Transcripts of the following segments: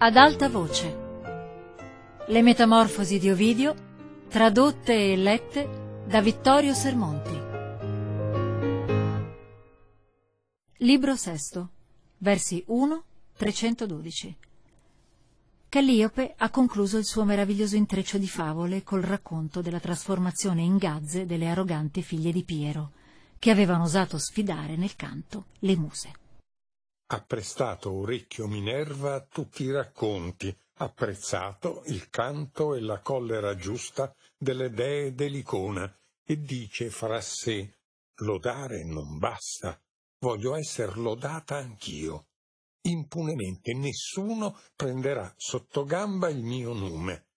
Ad alta voce. Le metamorfosi di Ovidio, tradotte e lette da Vittorio Sermonti. Libro VI, versi 1-312. Calliope ha concluso il suo meraviglioso intreccio di favole col racconto della trasformazione in gazze delle arroganti figlie di Piero, che avevano osato sfidare nel canto le muse ha prestato orecchio Minerva a tutti i racconti, apprezzato il canto e la collera giusta delle dee dell'icona, e dice fra sé lodare non basta, voglio esser lodata anch'io. Impunemente nessuno prenderà sotto gamba il mio nome.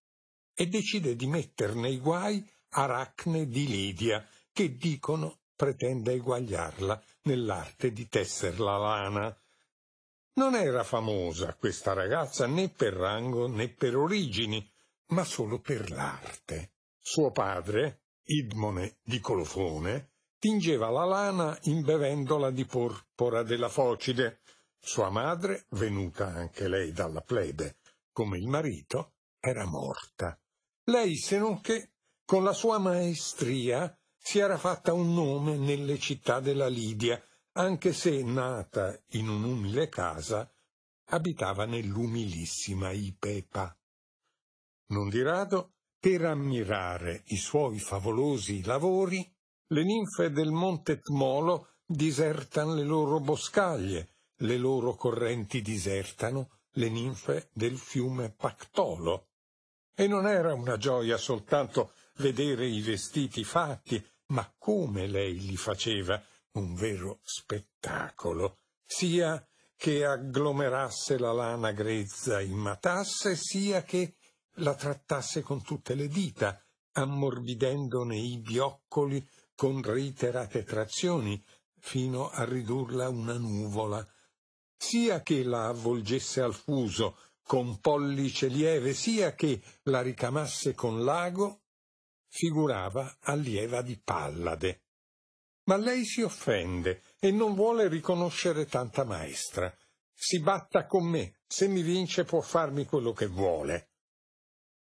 E decide di metter nei guai Aracne di Lidia, che dicono pretende eguagliarla nell'arte di tesser la lana non era famosa questa ragazza né per rango né per origini, ma solo per l'arte. Suo padre, Idmone di Colofone, tingeva la lana imbevendola di porpora della focide. Sua madre, venuta anche lei dalla plebe, come il marito, era morta. Lei, se non che, con la sua maestria, si era fatta un nome nelle città della Lidia, anche se nata in un'umile casa, abitava nell'umilissima Ipepa. Non di rado, per ammirare i suoi favolosi lavori, le ninfe del monte Tmolo disertano le loro boscaglie, le loro correnti disertano le ninfe del fiume Pactolo. E non era una gioia soltanto vedere i vestiti fatti, ma come lei li faceva, un vero spettacolo, sia che agglomerasse la lana grezza in matasse, sia che la trattasse con tutte le dita, ammorbidendone i bioccoli con reiterate trazioni, fino a ridurla una nuvola, sia che la avvolgesse al fuso con pollice lieve, sia che la ricamasse con l'ago, figurava allieva di Pallade, ma lei si offende e non vuole riconoscere tanta maestra. Si batta con me, se mi vince può farmi quello che vuole.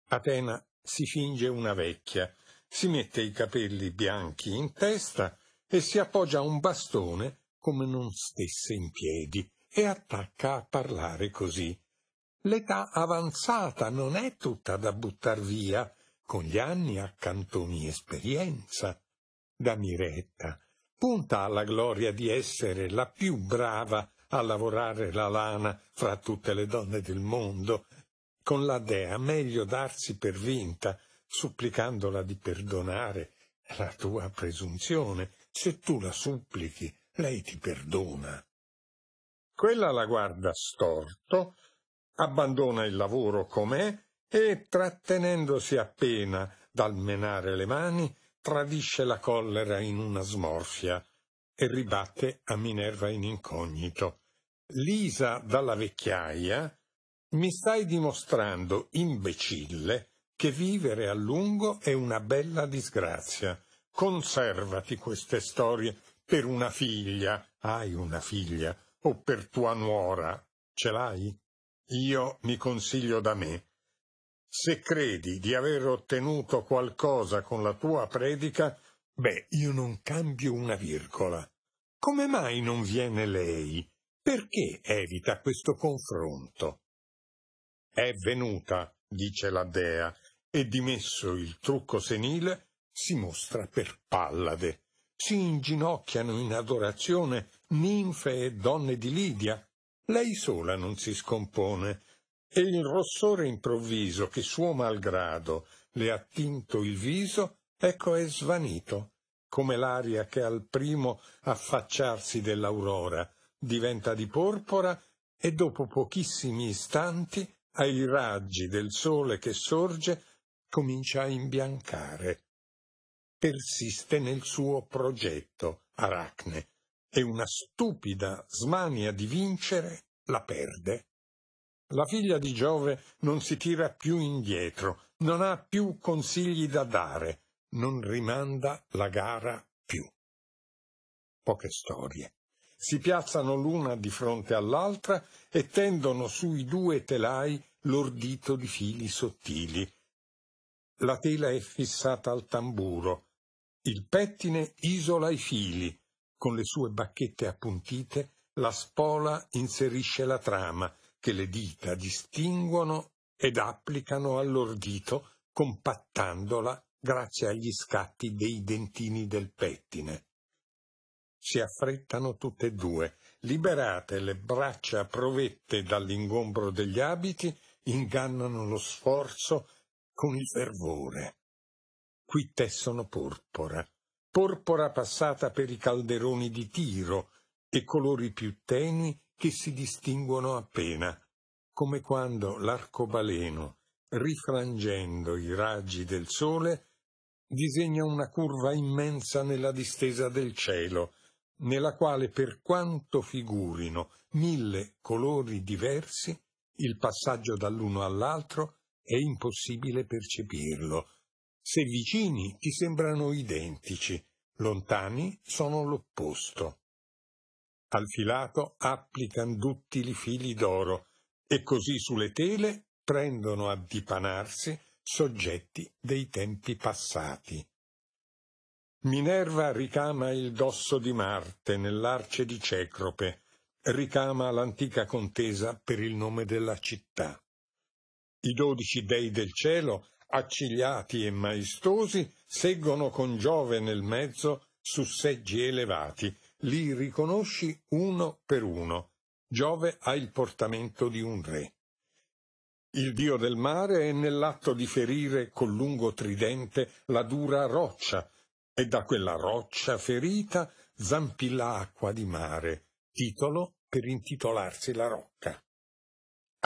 Atena si finge una vecchia, si mette i capelli bianchi in testa e si appoggia a un bastone come non stesse in piedi e attacca a parlare così. L'età avanzata non è tutta da buttar via, con gli anni accantoni esperienza. Da Miretta, punta alla gloria di essere la più brava a lavorare la lana fra tutte le donne del mondo, con la dea meglio darsi per vinta, supplicandola di perdonare la tua presunzione. Se tu la supplichi, lei ti perdona. Quella la guarda storto, abbandona il lavoro com'è e, trattenendosi appena dal menare le mani, tradisce la collera in una smorfia e ribatte a Minerva in incognito. Lisa dalla vecchiaia, mi stai dimostrando, imbecille, che vivere a lungo è una bella disgrazia. Conservati queste storie per una figlia, hai una figlia, o per tua nuora. Ce l'hai? Io mi consiglio da me. Se credi di aver ottenuto qualcosa con la tua predica, beh, io non cambio una virgola. Come mai non viene lei? Perché evita questo confronto? È venuta, dice la dea, e dimesso il trucco senile, si mostra per Pallade. Si inginocchiano in adorazione ninfe e donne di Lidia. Lei sola non si scompone, e il rossore improvviso che suo malgrado le ha tinto il viso, ecco è svanito, come l'aria che al primo affacciarsi dell'aurora diventa di porpora e dopo pochissimi istanti ai raggi del sole che sorge comincia a imbiancare. Persiste nel suo progetto Aracne e una stupida smania di vincere la perde. La figlia di Giove non si tira più indietro, non ha più consigli da dare, non rimanda la gara più. Poche storie. Si piazzano l'una di fronte all'altra e tendono sui due telai l'ordito di fili sottili. La tela è fissata al tamburo. Il pettine isola i fili. Con le sue bacchette appuntite, la spola inserisce la trama che le dita distinguono ed applicano all'ordito compattandola grazie agli scatti dei dentini del pettine. Si affrettano tutte e due, liberate le braccia provette dall'ingombro degli abiti, ingannano lo sforzo con il fervore. Qui tessono porpora, porpora passata per i calderoni di tiro e colori più tenui che si distinguono appena, come quando l'arcobaleno, rifrangendo i raggi del sole, disegna una curva immensa nella distesa del cielo, nella quale per quanto figurino mille colori diversi, il passaggio dall'uno all'altro è impossibile percepirlo. Se vicini ti sembrano identici, lontani sono l'opposto al filato applican duttili fili d'oro, e così sulle tele prendono a dipanarsi soggetti dei tempi passati. Minerva ricama il dosso di Marte nell'arce di Cecrope, ricama l'antica contesa per il nome della città. I dodici dei del cielo, accigliati e maestosi, seggono con Giove nel mezzo su seggi elevati, li riconosci uno per uno. Giove ha il portamento di un re. Il dio del mare è nell'atto di ferire col lungo tridente la dura roccia, e da quella roccia ferita zampilla l'acqua di mare, titolo per intitolarsi la rocca.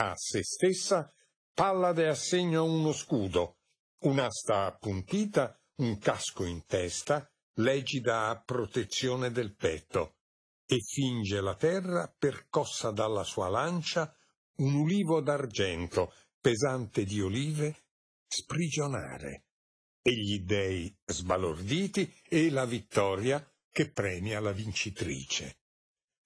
A se stessa Pallade assegna uno scudo, un'asta appuntita, un casco in testa, l'egida a protezione del petto, e finge la terra percossa dalla sua lancia un ulivo d'argento pesante di olive sprigionare e gli dei sbalorditi e la vittoria che premia la vincitrice.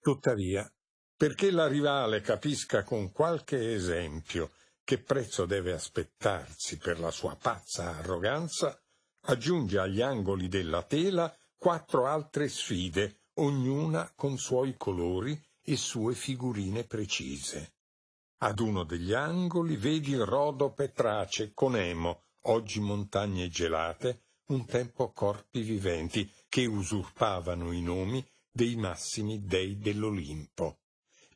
Tuttavia, perché la rivale capisca con qualche esempio che prezzo deve aspettarsi per la sua pazza arroganza, Aggiunge agli angoli della tela quattro altre sfide, ognuna con suoi colori e sue figurine precise. Ad uno degli angoli vedi il rodo Petrace con Emo, oggi montagne gelate, un tempo corpi viventi, che usurpavano i nomi dei massimi dei dell'Olimpo.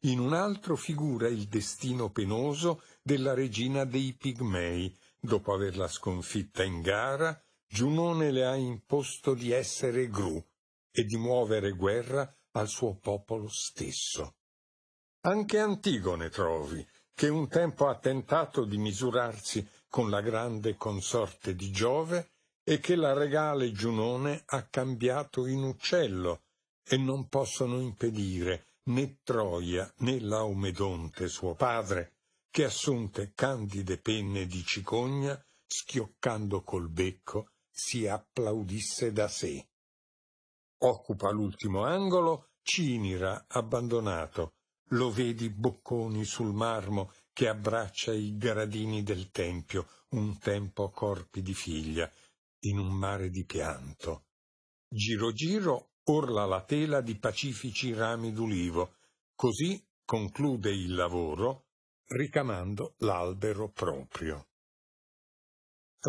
In un altro figura il destino penoso della regina dei Pigmei, dopo averla sconfitta in gara, Giunone le ha imposto di essere gru e di muovere guerra al suo popolo stesso. Anche Antigone trovi, che un tempo ha tentato di misurarsi con la grande consorte di Giove e che la regale Giunone ha cambiato in uccello, e non possono impedire né Troia né Laomedonte suo padre, che assunte candide penne di cicogna, schioccando col becco, si applaudisse da sé. Occupa l'ultimo angolo Cinira abbandonato, lo vedi bocconi sul marmo che abbraccia i gradini del tempio, un tempo corpi di figlia, in un mare di pianto. Giro giro orla la tela di pacifici rami d'ulivo, così conclude il lavoro ricamando l'albero proprio.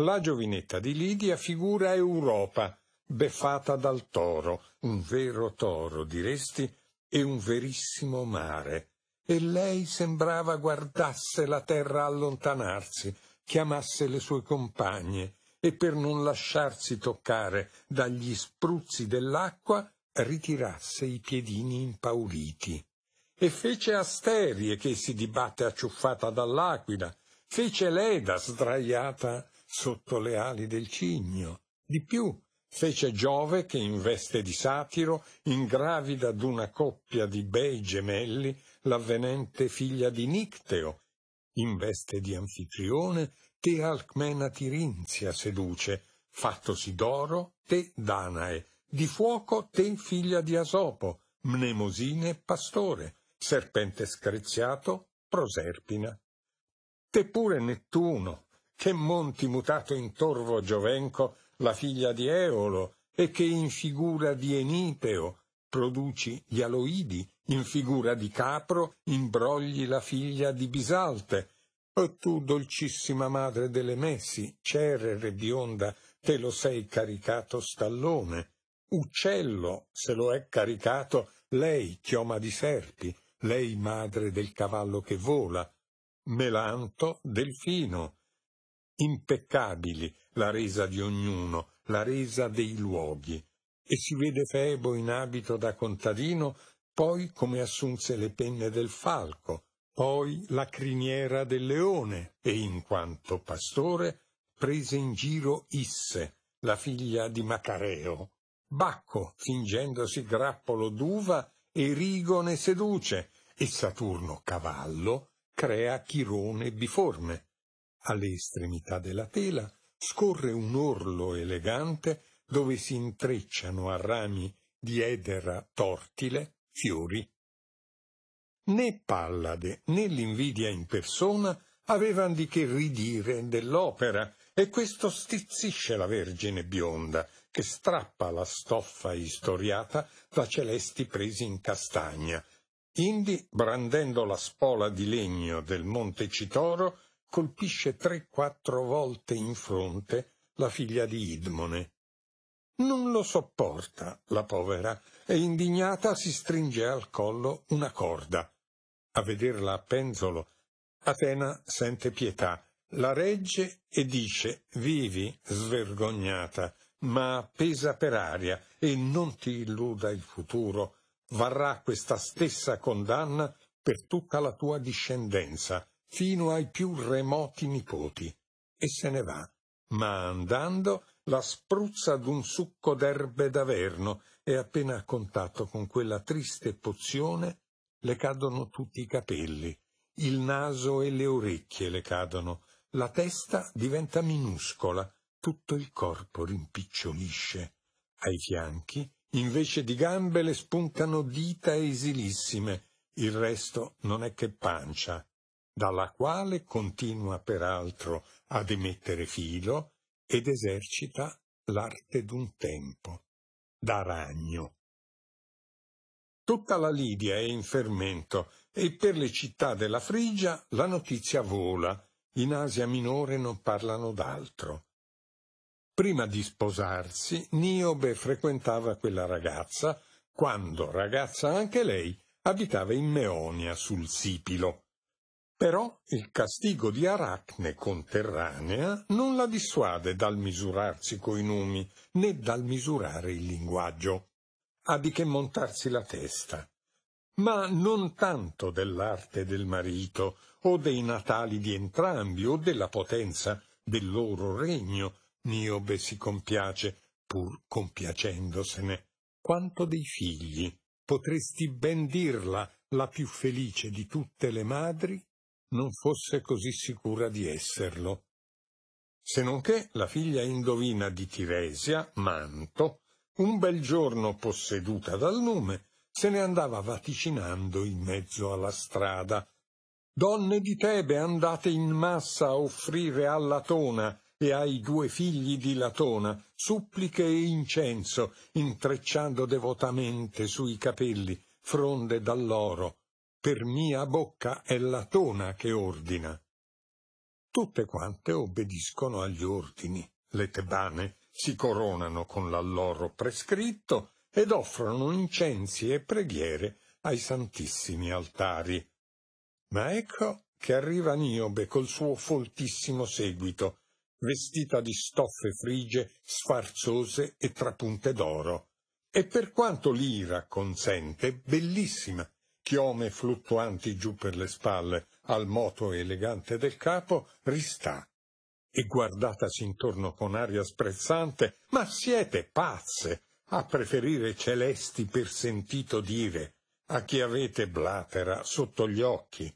La giovinetta di Lidia figura Europa, beffata dal toro, un vero toro, diresti, e un verissimo mare. E lei sembrava guardasse la terra allontanarsi, chiamasse le sue compagne, e per non lasciarsi toccare dagli spruzzi dell'acqua ritirasse i piedini impauriti. E fece Asterie che si dibatte acciuffata dall'aquila, fece Leda sdraiata sotto le ali del cigno. Di più, fece Giove che in veste di satiro ingravida d'una coppia di bei gemelli l'avvenente figlia di Nicteo, in veste di anfitrione te Alcmena Tirinzia seduce, fattosi d'oro te Danae, di fuoco te figlia di Asopo, Mnemosine pastore, serpente screziato Proserpina. Te pure Nettuno, che monti mutato in torvo Giovenco la figlia di Eolo, e che in figura di Enipeo produci gli Aloidi, in figura di Capro imbrogli la figlia di Bisalte, o tu, dolcissima madre delle Messi, cerere bionda, te lo sei caricato stallone. Uccello, se lo è caricato, lei, chioma di serpi, lei madre del cavallo che vola, melanto, delfino, impeccabili la resa di ognuno, la resa dei luoghi. E si vede Febo in abito da contadino, poi come assunse le penne del falco, poi la criniera del leone e in quanto pastore prese in giro Isse, la figlia di Macareo. Bacco, fingendosi grappolo d'uva, Erigo ne seduce e Saturno cavallo crea Chirone biforme. Alle estremità della tela scorre un orlo elegante dove si intrecciano a rami di edera tortile fiori. Né Pallade né l'invidia in persona avevano di che ridire dell'opera, e questo stizzisce la Vergine bionda, che strappa la stoffa istoriata da celesti presi in castagna. Indi, brandendo la spola di legno del Monte Citoro, colpisce tre quattro volte in fronte la figlia di Idmone. Non lo sopporta, la povera, e indignata si stringe al collo una corda. A vederla a penzolo, Atena sente pietà, la regge e dice «Vivi, svergognata, ma pesa per aria, e non ti illuda il futuro. Varrà questa stessa condanna per tutta la tua discendenza fino ai più remoti nipoti, e se ne va, ma andando la spruzza d'un succo d'erbe d'averno e appena a contatto con quella triste pozione le cadono tutti i capelli, il naso e le orecchie le cadono, la testa diventa minuscola, tutto il corpo rimpicciolisce. Ai fianchi, invece di gambe, le spuntano dita esilissime, il resto non è che pancia, dalla quale continua peraltro ad emettere filo ed esercita l'arte d'un tempo, da ragno. Tutta la Lidia è in fermento e per le città della Frigia la notizia vola, in Asia Minore non parlano d'altro. Prima di sposarsi, Niobe frequentava quella ragazza, quando, ragazza anche lei, abitava in Meonia sul Sipilo. Però il castigo di Aracne conterranea non la dissuade dal misurarsi coi numi, né dal misurare il linguaggio. Ha di che montarsi la testa. Ma non tanto dell'arte del marito, o dei natali di entrambi, o della potenza del loro regno, Niobe si compiace, pur compiacendosene, quanto dei figli. Potresti ben dirla, la più felice di tutte le madri, non fosse così sicura di esserlo. Se non che la figlia indovina di Tiresia, Manto, un bel giorno posseduta dal nome, se ne andava vaticinando in mezzo alla strada. Donne di Tebe andate in massa a offrire a Latona e ai due figli di Latona suppliche e incenso, intrecciando devotamente sui capelli fronde d'alloro, per mia bocca è la tona che ordina. Tutte quante obbediscono agli ordini. Le tebane si coronano con l'alloro prescritto ed offrono incensi e preghiere ai santissimi altari. Ma ecco che arriva Niobe col suo foltissimo seguito, vestita di stoffe frigie sfarzose e trapunte d'oro, e per quanto l'ira consente, bellissima, chiome fluttuanti giù per le spalle al moto elegante del capo, ristà. E guardatasi intorno con aria sprezzante, ma siete pazze a preferire celesti per sentito dire, a chi avete blatera sotto gli occhi.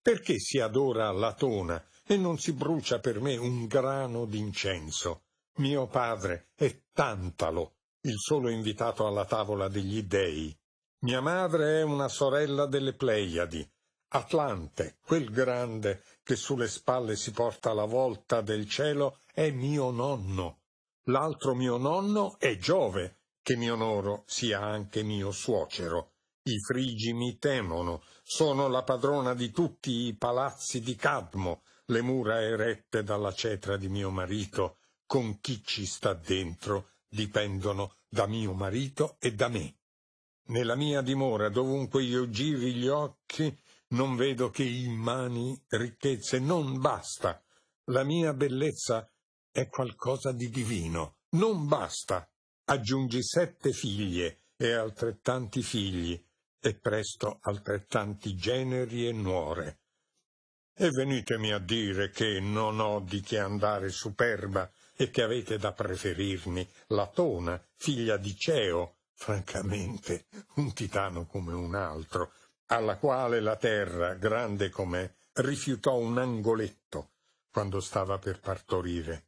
Perché si adora Latona e non si brucia per me un grano d'incenso? Mio padre è Tantalo, il solo invitato alla tavola degli dei. Mia madre è una sorella delle Pleiadi, Atlante, quel grande che sulle spalle si porta la volta del cielo, è mio nonno. L'altro mio nonno è Giove, che mi onoro sia anche mio suocero. I frigi mi temono, sono la padrona di tutti i palazzi di Cadmo, le mura erette dalla cetra di mio marito, con chi ci sta dentro dipendono da mio marito e da me. Nella mia dimora, dovunque io giri gli occhi, non vedo che immani ricchezze. Non basta. La mia bellezza è qualcosa di divino. Non basta. Aggiungi sette figlie e altrettanti figli, e presto altrettanti generi e nuore. E venitemi a dire che non ho di che andare superba e che avete da preferirmi Latona, figlia di Ceo, francamente un titano come un altro, alla quale la terra, grande com'è, rifiutò un angoletto quando stava per partorire.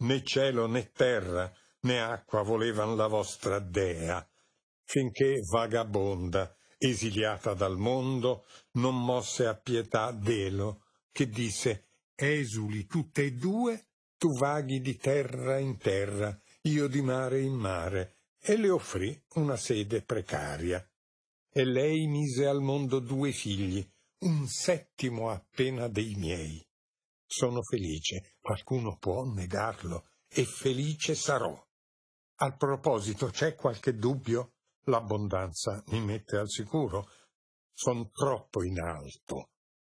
Né cielo né terra né acqua volevan la vostra dea, finché vagabonda, esiliata dal mondo, non mosse a pietà Delo, che disse Esuli tutte e due, tu vaghi di terra in terra, io di mare in mare, e le offrì una sede precaria. E lei mise al mondo due figli, un settimo appena dei miei. Sono felice, qualcuno può negarlo, e felice sarò. Al proposito, c'è qualche dubbio? L'abbondanza mi mette al sicuro. Sono troppo in alto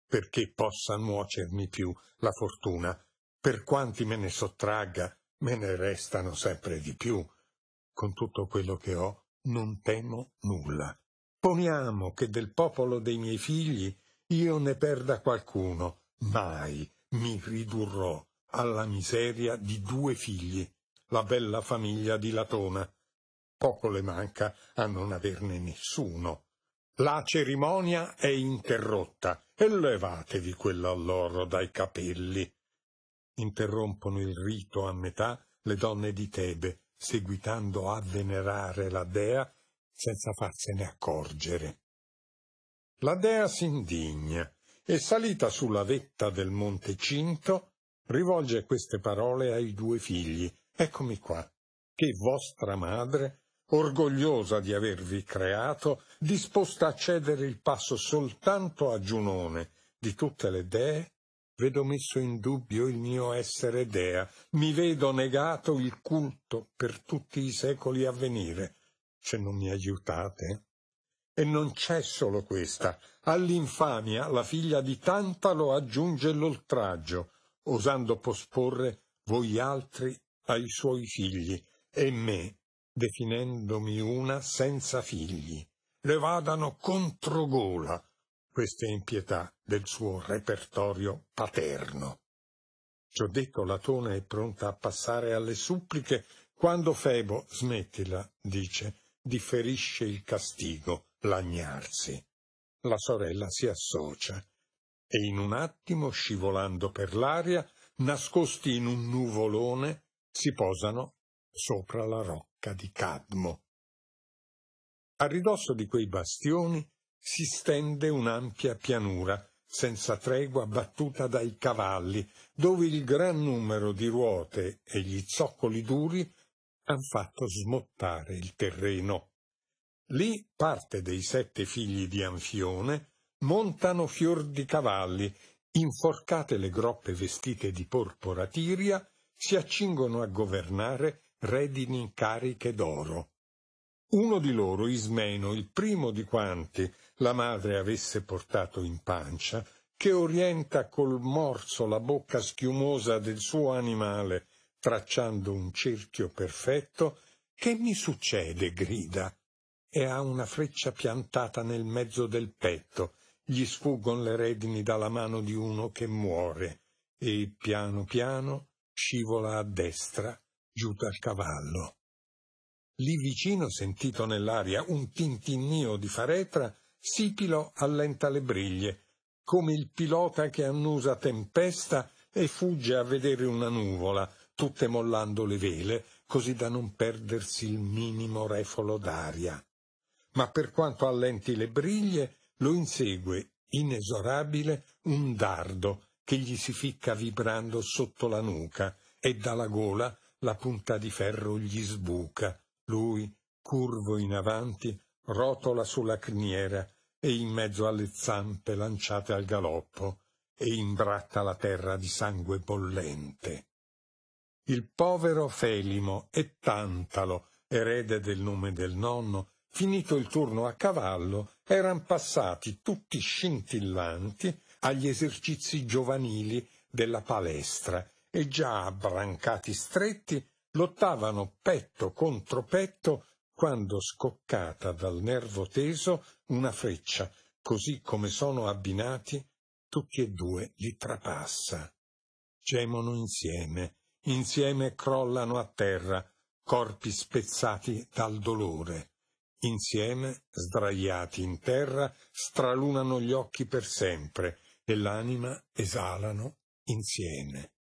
perché possa nuocermi più la fortuna. Per quanti me ne sottragga, me ne restano sempre di più con tutto quello che ho, non temo nulla. Poniamo che del popolo dei miei figli io ne perda qualcuno, mai mi ridurrò alla miseria di due figli, la bella famiglia di Latona. Poco le manca a non averne nessuno. La cerimonia è interrotta e levatevi quell'alloro dai capelli. Interrompono il rito a metà le donne di Tebe, seguitando a venerare la dea senza farsene accorgere. La dea s'indigna e salita sulla vetta del Monte Cinto rivolge queste parole ai due figli. Eccomi qua, che vostra madre, orgogliosa di avervi creato, disposta a cedere il passo soltanto a Giunone di tutte le dee, Vedo messo in dubbio il mio essere dea, mi vedo negato il culto per tutti i secoli a venire, se non mi aiutate. E non c'è solo questa. All'infamia la figlia di Tantalo aggiunge l'oltraggio, osando posporre voi altri ai suoi figli e me, definendomi una senza figli. Le vadano contro gola queste impietà del suo repertorio paterno. Ciò detto, Latona è pronta a passare alle suppliche quando Febo, smettila, dice, differisce il castigo, lagnarsi. La sorella si associa e in un attimo, scivolando per l'aria, nascosti in un nuvolone, si posano sopra la rocca di Cadmo. A ridosso di quei bastioni si stende un'ampia pianura, senza tregua battuta dai cavalli, dove il gran numero di ruote e gli zoccoli duri han fatto smottare il terreno. Lì parte dei sette figli di Anfione montano fior di cavalli, inforcate le groppe vestite di porpora tiria, si accingono a governare redini cariche d'oro. Uno di loro, Ismeno, il primo di quanti, la madre avesse portato in pancia, che orienta col morso la bocca schiumosa del suo animale, tracciando un cerchio perfetto, che mi succede? grida, e ha una freccia piantata nel mezzo del petto, gli sfuggono le redini dalla mano di uno che muore, e piano piano scivola a destra, giù dal cavallo. Lì vicino sentito nell'aria un tintinnio di faretra Sipilo allenta le briglie, come il pilota che annusa tempesta e fugge a vedere una nuvola, tutte mollando le vele, così da non perdersi il minimo refolo d'aria. Ma per quanto allenti le briglie, lo insegue, inesorabile, un dardo che gli si ficca vibrando sotto la nuca e dalla gola la punta di ferro gli sbuca. Lui, curvo in avanti, rotola sulla criniera e in mezzo alle zampe lanciate al galoppo e imbratta la terra di sangue bollente. Il povero Felimo e Tantalo, erede del nome del nonno, finito il turno a cavallo, eran passati tutti scintillanti agli esercizi giovanili della palestra e già abbrancati stretti lottavano petto contro petto quando scoccata dal nervo teso una freccia, così come sono abbinati, tutti e due li trapassa. Gemono insieme, insieme crollano a terra, corpi spezzati dal dolore. Insieme, sdraiati in terra, stralunano gli occhi per sempre e l'anima esalano insieme.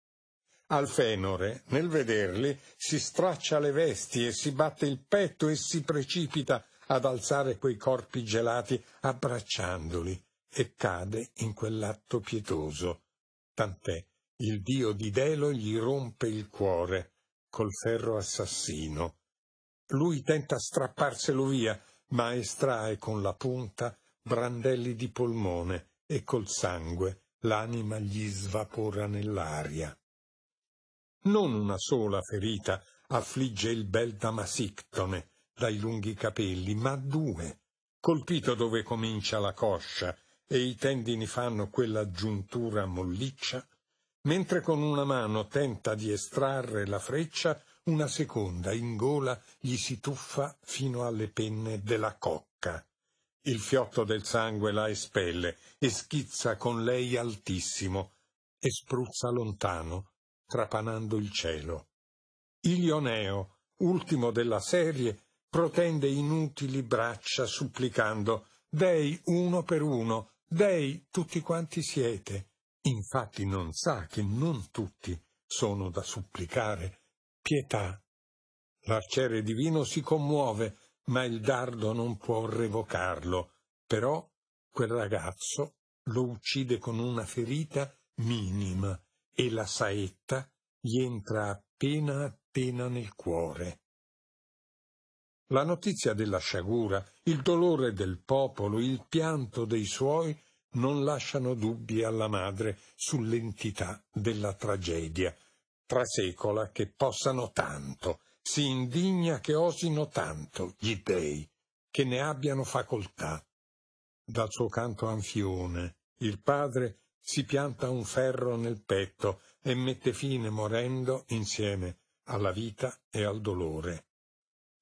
Al Fenore, nel vederli, si straccia le vesti e si batte il petto e si precipita ad alzare quei corpi gelati abbracciandoli e cade in quell'atto pietoso. Tant'è, il dio di Delo gli rompe il cuore col ferro assassino. Lui tenta strapparselo via, ma estrae con la punta brandelli di polmone e col sangue l'anima gli svapora nell'aria. Non una sola ferita affligge il bel Damasictone dai lunghi capelli, ma due, colpito dove comincia la coscia e i tendini fanno quella giuntura molliccia, mentre con una mano tenta di estrarre la freccia, una seconda in gola gli si tuffa fino alle penne della cocca. Il fiotto del sangue la espelle e schizza con lei altissimo e spruzza lontano trapanando il cielo. Ilioneo, ultimo della serie, protende inutili braccia supplicando Dei uno per uno, Dei tutti quanti siete. Infatti non sa che non tutti sono da supplicare. Pietà. L'arciere divino si commuove, ma il dardo non può revocarlo. Però quel ragazzo lo uccide con una ferita minima e la saetta gli entra appena appena nel cuore. La notizia della sciagura, il dolore del popolo, il pianto dei suoi non lasciano dubbi alla madre sull'entità della tragedia. Trasecola che possano tanto, si indigna che osino tanto gli dèi, che ne abbiano facoltà. Dal suo canto Anfione, il padre si pianta un ferro nel petto e mette fine morendo insieme alla vita e al dolore.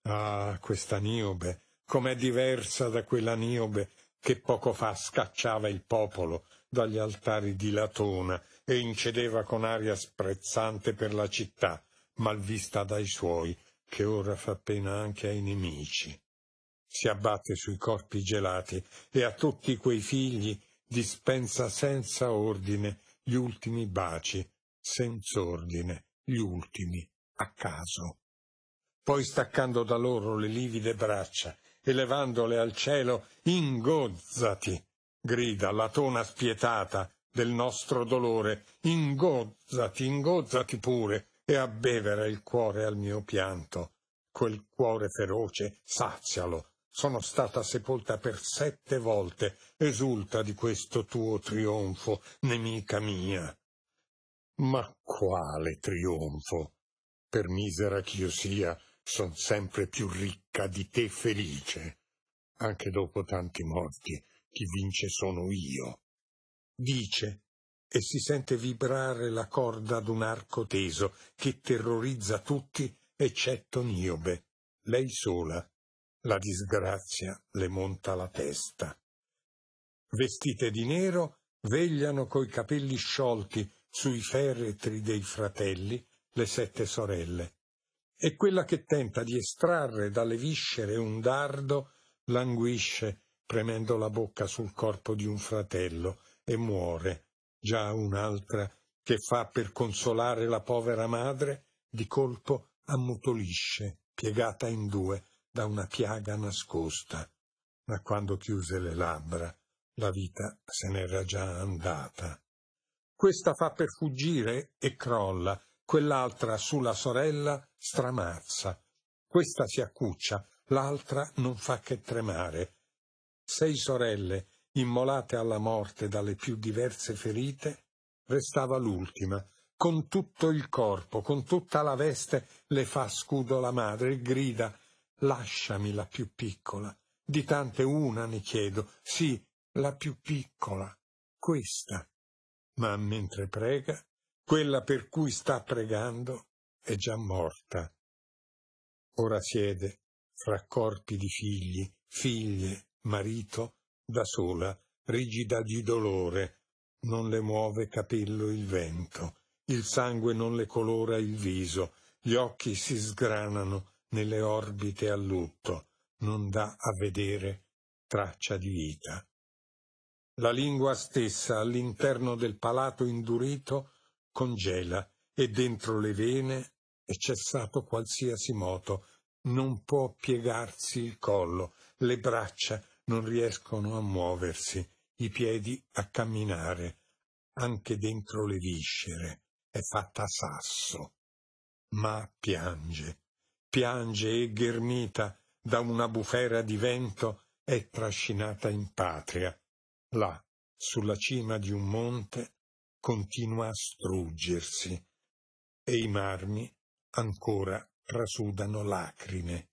Ah, questa niobe, com'è diversa da quella niobe che poco fa scacciava il popolo dagli altari di Latona e incedeva con aria sprezzante per la città, malvista dai suoi, che ora fa pena anche ai nemici. Si abbatte sui corpi gelati e a tutti quei figli dispensa senza ordine gli ultimi baci, senza ordine gli ultimi a caso. Poi staccando da loro le livide braccia e levandole al cielo, ingozzati, grida la tona spietata del nostro dolore, ingozzati, ingozzati pure, e abbevera il cuore al mio pianto. Quel cuore feroce, sazialo, sono stata sepolta per sette volte. Esulta di questo tuo trionfo, nemica mia. Ma quale trionfo? Per misera ch'io sia, son sempre più ricca di te felice. Anche dopo tanti morti, chi vince sono io. Dice, e si sente vibrare la corda d'un arco teso che terrorizza tutti eccetto Niobe, lei sola la disgrazia le monta la testa. Vestite di nero, vegliano coi capelli sciolti sui feretri dei fratelli, le sette sorelle, e quella che tenta di estrarre dalle viscere un dardo languisce premendo la bocca sul corpo di un fratello e muore. Già un'altra che fa per consolare la povera madre, di colpo ammutolisce, piegata in due, da una piaga nascosta, ma quando chiuse le labbra la vita se n'era già andata. Questa fa per fuggire e crolla, quell'altra sulla sorella stramazza, questa si accuccia, l'altra non fa che tremare. Sei sorelle, immolate alla morte dalle più diverse ferite, restava l'ultima, con tutto il corpo, con tutta la veste le fa scudo la madre e grida lasciami la più piccola. Di tante una ne chiedo, sì, la più piccola, questa. Ma mentre prega, quella per cui sta pregando è già morta. Ora siede, fra corpi di figli, figlie, marito, da sola, rigida di dolore, non le muove capello il vento, il sangue non le colora il viso, gli occhi si sgranano, nelle orbite a lutto, non dà a vedere traccia di vita. La lingua stessa all'interno del palato indurito congela e dentro le vene è cessato qualsiasi moto, non può piegarsi il collo, le braccia non riescono a muoversi, i piedi a camminare, anche dentro le viscere, è fatta sasso, ma piange piange e ghermita da una bufera di vento, è trascinata in patria. Là, sulla cima di un monte, continua a struggersi e i marmi ancora trasudano lacrime.